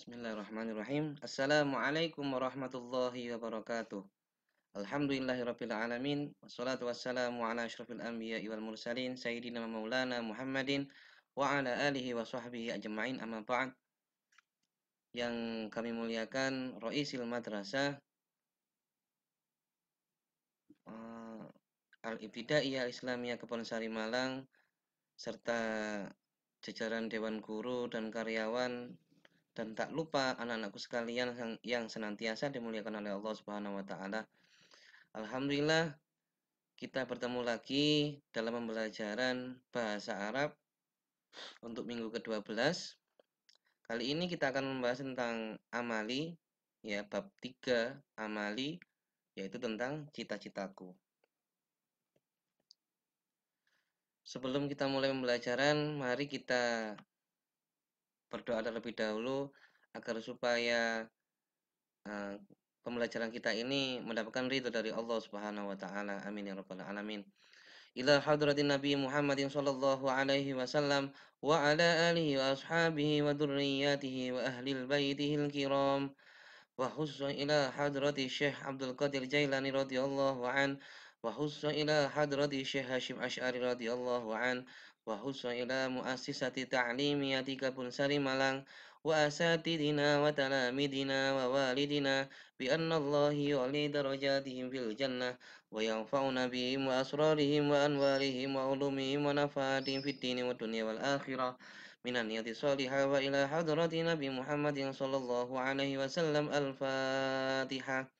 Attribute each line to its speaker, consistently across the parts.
Speaker 1: Bismillahirrahmanirrahim. Assalamualaikum warahmatullahi wabarakatuh. alamin Wassalatu wassalamu ala asyrafil anbiya wal mursalin. Sayyidina maulana Muhammadin. Wa ala alihi wa sahbihi ajma'in amma ba'd. Yang kami muliakan Roisil Madrasah. Uh, Al-Ibtidaiyah Islamiyah Keponsari Malang. Serta jajaran Dewan Guru dan karyawan dan tak lupa anak-anakku sekalian yang, yang senantiasa dimuliakan oleh Allah Subhanahu wa taala. Alhamdulillah kita bertemu lagi dalam pembelajaran bahasa Arab untuk minggu ke-12. Kali ini kita akan membahas tentang amali ya bab 3 amali yaitu tentang cita-citaku. Sebelum kita mulai pembelajaran, mari kita berdoa terlebih dahulu agar supaya uh, pembelajaran kita ini mendapatkan ridho dari Allah Subhanahu wa taala. Amin ya rabbal alamin. إلى حضرة النبي محمد صلى الله عليه وسلم وعلى آله وأصحابه وذرياته وأهل البيت الكرام وحس إلى حضرة الشيخ عبد القادر Qadir رضي الله عنه وحس إلى حضرة الشيخ هاشم أشعري رضي الله عنه وحسن إلى مؤسسة تعليمية كبنسر ملان وأساتذنا وتلاميذنا ووالدنا بأن الله يعلي درجاتهم في الجنة وينفعنا بهم وأسرارهم وأنوارهم وعلومهم ونفعاتهم في الدين والدنيا والآخرة من النية الصالحة وإلى حضرة نبي محمد صلى الله عليه وسلم الفاتحة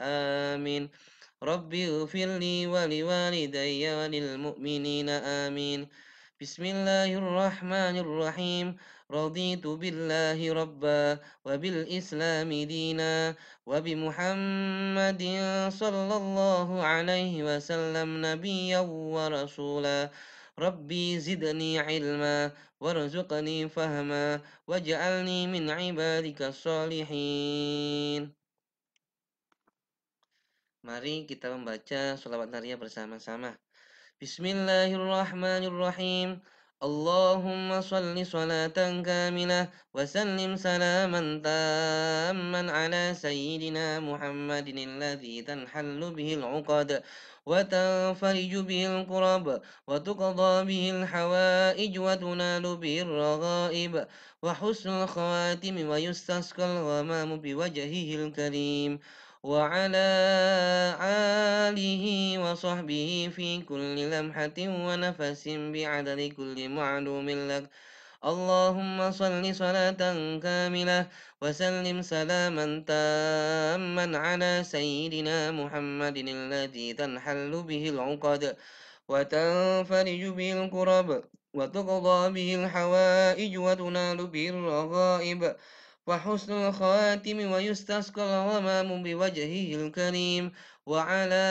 Speaker 1: آمين رب اغفر لي ولوالدي وللمؤمنين آمين بسم الله الرحمن الرحيم رضيت بالله ربا وبالإسلام دينا وبمحمد صلى الله عليه وسلم نبيا ورسولا ربي زدني علما وارزقني فهما واجعلني من عبادك الصالحين Mari kita membaca salawat nariah bersama-sama. Bismillahirrahmanirrahim. Allahumma salli salatan kamilah wa sallim salaman tamman ala sayyidina Muhammadin alladhi tanhallu bihil uqad wa tanfariju bihil qurab wa tuqadha bihil hawaij wa tunalu bihil raghaib wa husnul khawatim wa yustasqal ghamamu biwajhihil karim وعلى آله وصحبه في كل لمحة ونفس بعدد كل معلوم لك اللهم صل صلاة كاملة وسلم سلاما تاما على سيدنا محمد الذي تنحل به العقد وتنفرج به الكرب وتقضى به الحوائج وتنال به الرغائب وحسن الخاتم ويستسقى الغمام بوجهه الكريم وعلى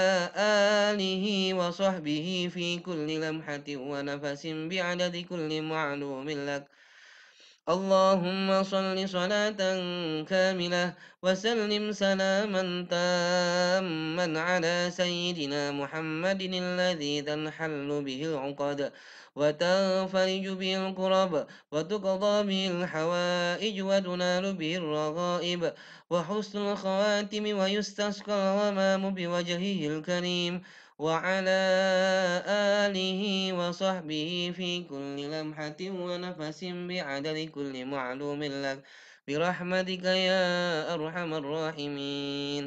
Speaker 1: آله وصحبه في كل لمحة ونفس بعدد كل معلوم لك اللهم صل صلاة كاملة وسلم سلاما تاما على سيدنا محمد الذي تنحل به العقد وتنفرج به الكرب وتقضى به الحوائج وتنال به الرغائب وحسن الخواتم ويستسقى الغمام بوجهه الكريم وعلى آله وصحبه في كل لمحة ونفس بعدد كل معلوم لك برحمتك يا أرحم الراحمين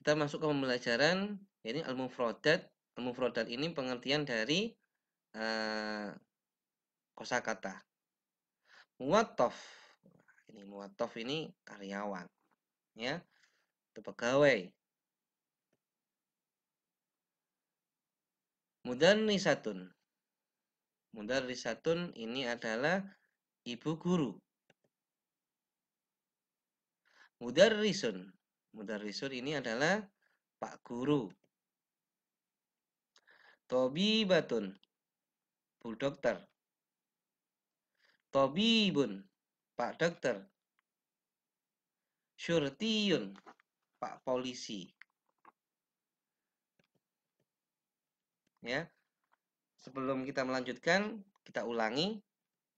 Speaker 1: Kita masuk ke pembelajaran ini al-mufradat. Al-mufradat ini pengertian dari uh, kosakata. Muwattaf. Ini muwattaf ini karyawan. Ya atau pegawai. Mudarrisatun. Mudarrisatun ini adalah ibu guru. Mudarrisun. Mudarrisun ini adalah pak guru. Tobi Tobibatun. Bu dokter. Tobi Tobibun. Pak dokter. Syurtiyun. Pak Polisi. Ya. Sebelum kita melanjutkan, kita ulangi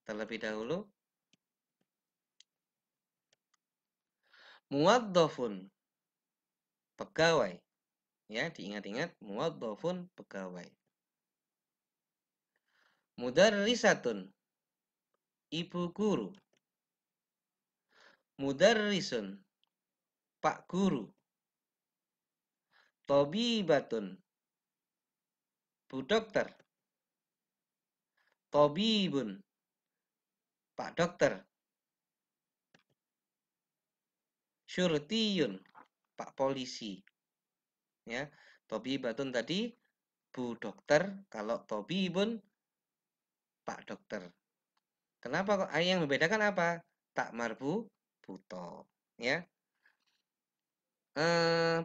Speaker 1: terlebih dahulu. muat Muwaddafun pegawai. Ya, diingat-ingat muat muwaddafun pegawai. mudar Mudarrisatun ibu guru. mudar Mudarrisun Pak Guru. Tobi Batun, Bu dokter. Tobi Bun, Pak dokter. Syurtiyun. Pak polisi. Ya, Tobi Batun tadi bu dokter, kalau Tobi Bun, Pak dokter. Kenapa kok yang membedakan apa? Tak marbu buto, ya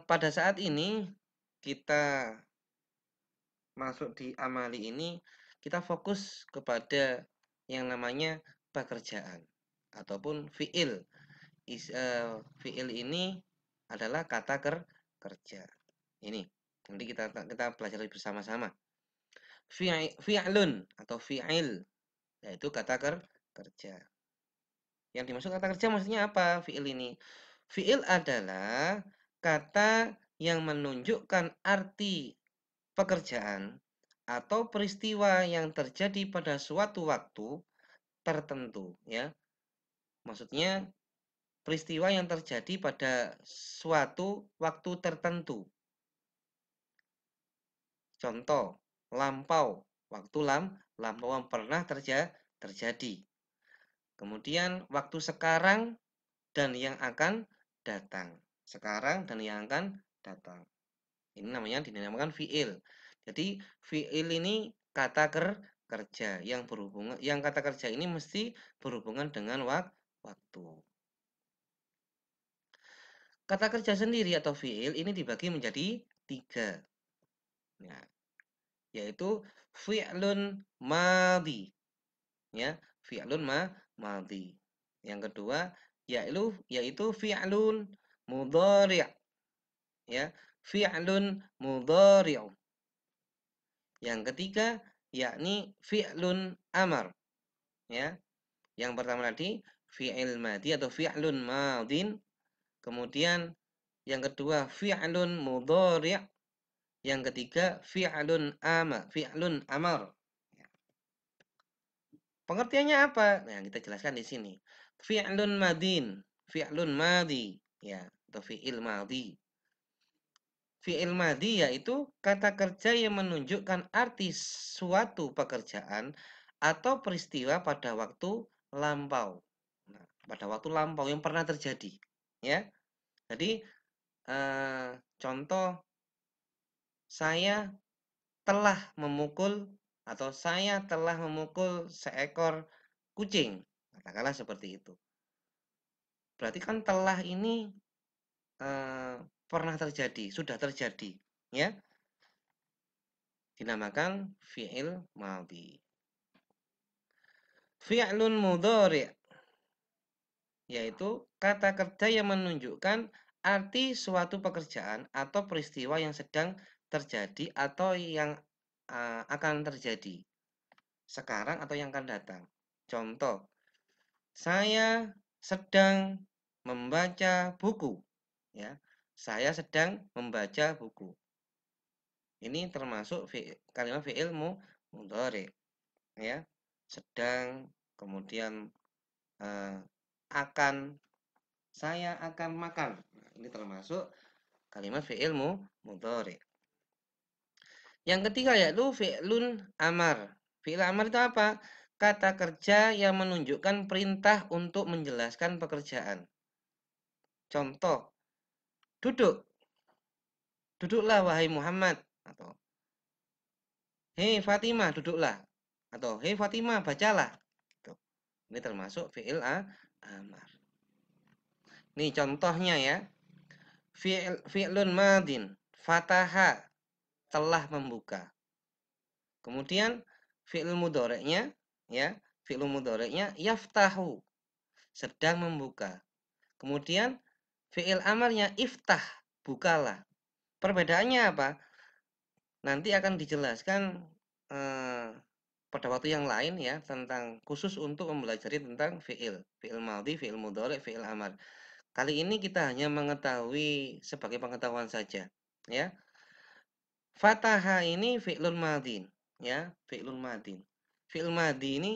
Speaker 1: pada saat ini kita masuk di amali ini kita fokus kepada yang namanya pekerjaan ataupun fiil. Is, uh, fiil ini adalah kata ker, kerja. Ini nanti kita kita pelajari bersama-sama. Fi'lun atau fi'il yaitu kata ker, kerja. Yang dimaksud kata kerja maksudnya apa? Fiil ini. Fiil adalah kata yang menunjukkan arti pekerjaan atau peristiwa yang terjadi pada suatu waktu tertentu ya. Maksudnya peristiwa yang terjadi pada suatu waktu tertentu. Contoh, lampau. Waktu lam, yang pernah terja, terjadi. Kemudian waktu sekarang dan yang akan datang sekarang dan yang akan datang. Ini namanya dinamakan fiil. Jadi fiil ini kata ker kerja yang berhubungan yang kata kerja ini mesti berhubungan dengan wak waktu. Kata kerja sendiri atau fiil ini dibagi menjadi tiga. Ya, yaitu fi'lun madhi. Ya, fi'lun ma madhi. Yang kedua yaitu yaitu fi'lun mudhari' ya fi'lun mudhari' yang ketiga yakni fi'lun amar ya yang pertama tadi fi'il madi atau fi'lun madin kemudian yang kedua fi'lun mudhari' yang ketiga fi'lun amar fi'lun amar pengertiannya apa nah kita jelaskan di sini fi'lun madin fi'lun madi ya atau fi'il madhi. Fi'il madhi yaitu kata kerja yang menunjukkan arti suatu pekerjaan atau peristiwa pada waktu lampau. Nah, pada waktu lampau yang pernah terjadi, ya. Jadi eh, contoh saya telah memukul atau saya telah memukul seekor kucing. Katakanlah seperti itu. Berarti kan telah ini Eh, pernah terjadi, sudah terjadi, ya. Dinamakan fi'il madhi. Fi'lun mudhari' yaitu kata kerja yang menunjukkan arti suatu pekerjaan atau peristiwa yang sedang terjadi atau yang uh, akan terjadi sekarang atau yang akan datang. Contoh, saya sedang membaca buku ya saya sedang membaca buku ini termasuk fi, kalimat fiil mu mudhari ya sedang kemudian eh, akan saya akan makan nah, ini termasuk kalimat fiil mu mudhari yang ketiga yaitu fi'lun amar fi'il amar itu apa kata kerja yang menunjukkan perintah untuk menjelaskan pekerjaan. Contoh, duduk. Duduklah wahai Muhammad atau Hei Fatimah duduklah atau Hei Fatimah bacalah. Gitu. Ini termasuk fi'il amar. Ini contohnya ya. Fi'il fi'lun madin fataha telah membuka. Kemudian fi'il mudoreknya ya, fi'il mudoreknya yaftahu sedang membuka. Kemudian Fi'il amarnya iftah, bukalah. Perbedaannya apa? Nanti akan dijelaskan eh, pada waktu yang lain ya tentang khusus untuk mempelajari tentang fi'il. Fi'il madhi, fi'il mudhari, fi'il amar. Kali ini kita hanya mengetahui sebagai pengetahuan saja, ya. Fataha ini fi'lun madhi, ya, fi'lun madhi. Fi'il madhi ini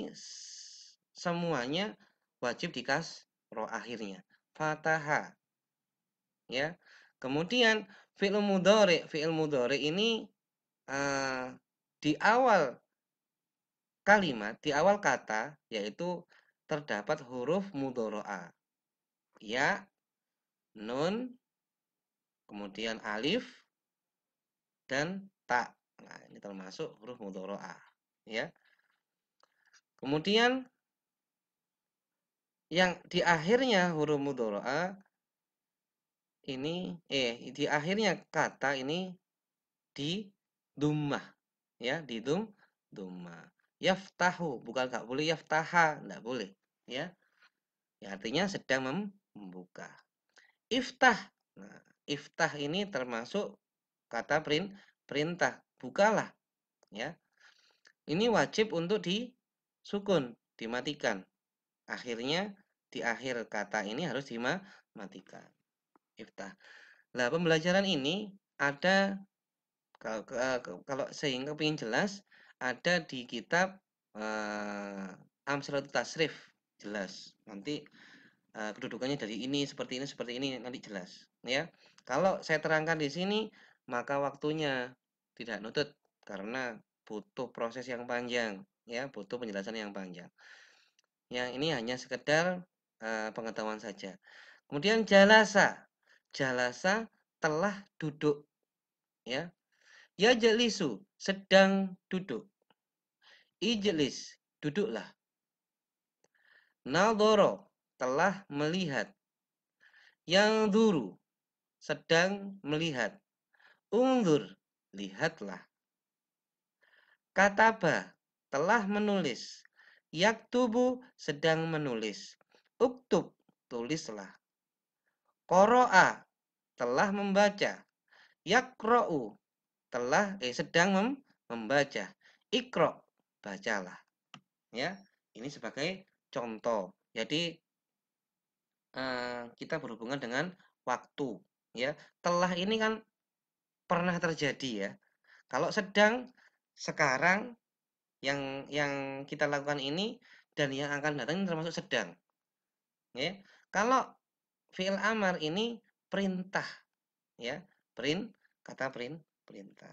Speaker 1: semuanya wajib dikas roh akhirnya. Fataha ya. Kemudian fi'il mudhari, fi'il mudhari ini uh, di awal kalimat, di awal kata yaitu terdapat huruf mudhoro'a. Ya, nun, kemudian alif, dan ta. Nah, ini termasuk huruf mudhoro'a. Ya. Kemudian yang di akhirnya huruf mudhoro'a ini eh di akhirnya kata ini di dumah ya di dum dumah yaftahu bukan nggak boleh yaftaha nggak boleh ya. ya artinya sedang membuka iftah nah, iftah ini termasuk kata print perintah bukalah ya ini wajib untuk disukun dimatikan akhirnya di akhir kata ini harus dimatikan iftah. Gitu. Nah, pembelajaran ini ada kalau, saya eh, sehingga ingin jelas ada di kitab uh, eh, Amsalatut Tasrif jelas. Nanti uh, kedudukannya dari ini seperti ini seperti ini nanti jelas ya. Kalau saya terangkan di sini maka waktunya tidak nutut karena butuh proses yang panjang ya, butuh penjelasan yang panjang. Yang ini hanya sekedar uh, pengetahuan saja. Kemudian jalasa jalasa telah duduk ya ya jelisu sedang duduk Ijelis duduklah Naldoro telah melihat yang duru sedang melihat undur lihatlah kataba telah menulis Yak tubuh sedang menulis uktub tulislah koroa telah membaca. Yakro'u telah eh sedang mem, membaca. Ikro bacalah. Ya, ini sebagai contoh. Jadi eh, kita berhubungan dengan waktu. Ya, telah ini kan pernah terjadi ya. Kalau sedang sekarang yang yang kita lakukan ini dan yang akan datang ini termasuk sedang. Ya. Kalau fi'il amar ini perintah ya print kata print perintah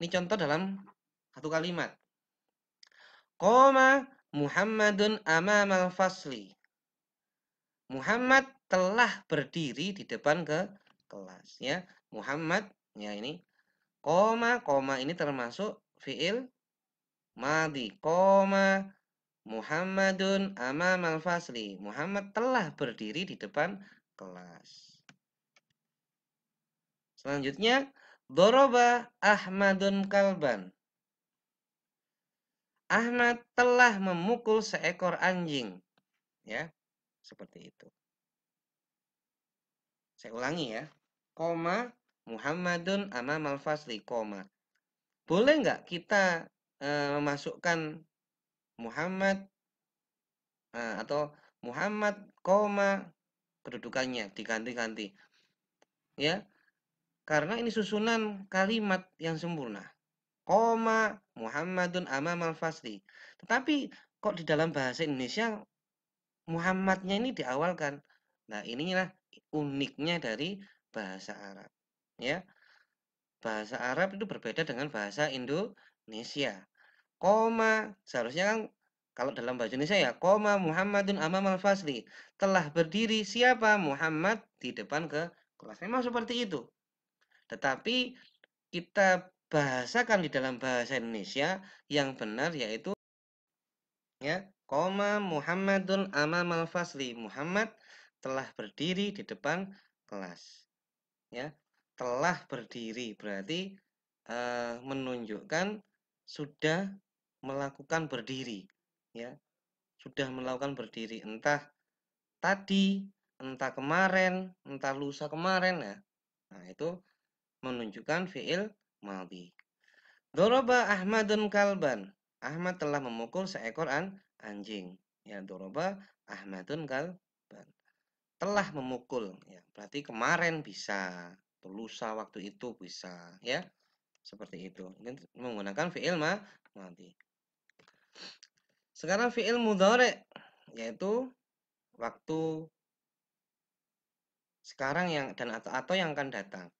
Speaker 1: ini contoh dalam satu kalimat koma Muhammadun al fasli Muhammad telah berdiri di depan ke kelas ya Muhammad ya ini koma koma ini termasuk fiil madi koma Muhammadun amamal fasli. Muhammad telah berdiri di depan kelas. Selanjutnya, Doroba Ahmadun Kalban. Ahmad telah memukul seekor anjing. Ya, seperti itu. Saya ulangi ya. Koma Muhammadun amamal fasli. Koma. Boleh nggak kita eh, memasukkan Muhammad nah, atau Muhammad koma kedudukannya diganti-ganti ya karena ini susunan kalimat yang sempurna koma Muhammadun al fasli tetapi kok di dalam bahasa Indonesia Muhammadnya ini diawalkan nah inilah uniknya dari bahasa Arab ya bahasa Arab itu berbeda dengan bahasa Indonesia koma seharusnya kan kalau dalam bahasa Indonesia ya koma Muhammadun amam al fasli telah berdiri siapa Muhammad di depan ke kelas memang seperti itu tetapi kita bahasakan di dalam bahasa Indonesia yang benar yaitu ya koma Muhammadun amam al fasli Muhammad telah berdiri di depan kelas ya telah berdiri berarti uh, menunjukkan sudah melakukan berdiri ya sudah melakukan berdiri entah tadi entah kemarin entah lusa kemarin ya, nah itu menunjukkan fiil madhi doroba ahmadun kalban Ahmad telah memukul seekor an anjing ya doroba ahmadun kalban telah memukul ya berarti kemarin bisa lusa waktu itu bisa ya seperti itu ini menggunakan fiil ma mati sekarang fi'il mudhari yaitu waktu sekarang yang dan atau, atau yang akan datang.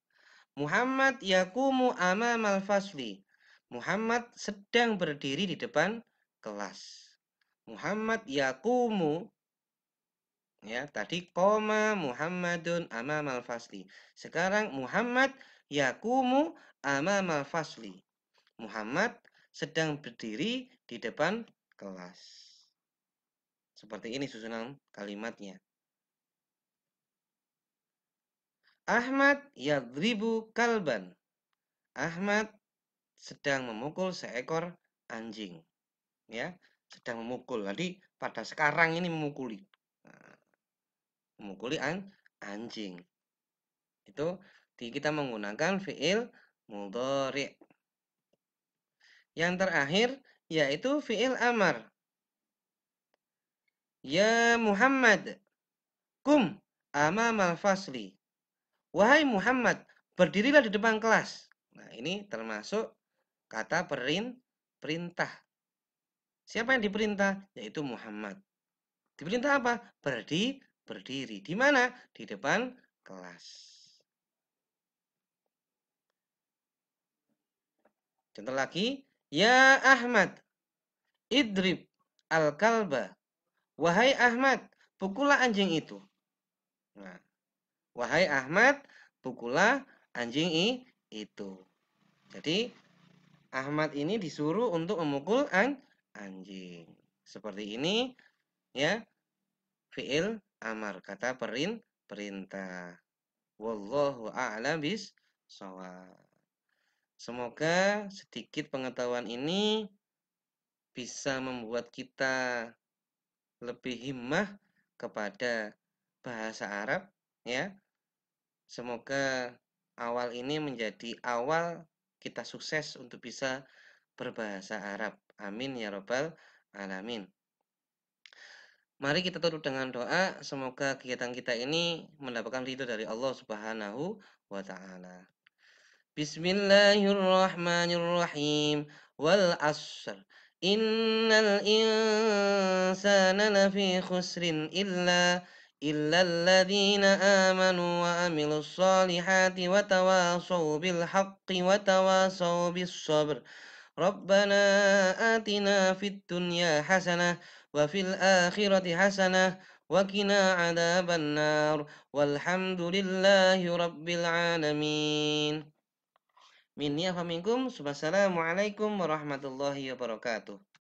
Speaker 1: Muhammad yakumu amamal fasli. Muhammad sedang berdiri di depan kelas. Muhammad yakumu ya tadi koma Muhammadun amamal fasli. Sekarang Muhammad yakumu amamal fasli. Muhammad sedang berdiri di depan kelas. Seperti ini susunan kalimatnya. Ahmad yadribu kalban. Ahmad sedang memukul seekor anjing. Ya, sedang memukul. Jadi pada sekarang ini memukuli. Nah, memukuli an anjing. Itu kita menggunakan fiil mudhari. Yang terakhir yaitu fi'il amar. Ya Muhammad, kum amamal fasli. Wahai Muhammad, berdirilah di depan kelas. Nah, ini termasuk kata perin perintah. Siapa yang diperintah? Yaitu Muhammad. Diperintah apa? Berdi, berdiri. Di mana? Di depan kelas. Contoh lagi, Ya Ahmad, idrib al-kalba. Wahai Ahmad, pukullah anjing itu. Nah, wahai Ahmad, pukullah anjing i, itu. Jadi, Ahmad ini disuruh untuk memukul an, anjing. Seperti ini, ya. Fi'il amar, kata perin, perintah. Wallahu a'lam bis sawab. Semoga sedikit pengetahuan ini bisa membuat kita lebih himmah kepada bahasa Arab ya. Semoga awal ini menjadi awal kita sukses untuk bisa berbahasa Arab. Amin ya robbal alamin. Mari kita tutup dengan doa, semoga kegiatan kita ini mendapatkan ridho dari Allah Subhanahu wa taala. بسم الله الرحمن الرحيم والعصر إن الإنسان لفي خسر إلا إلا الذين آمنوا وعملوا الصالحات وتواصوا بالحق وتواصوا بالصبر ربنا آتنا في الدنيا حسنة وفي الآخرة حسنة وقنا عذاب النار والحمد لله رب العالمين Minni wa Wassalamualaikum warahmatullahi wabarakatuh.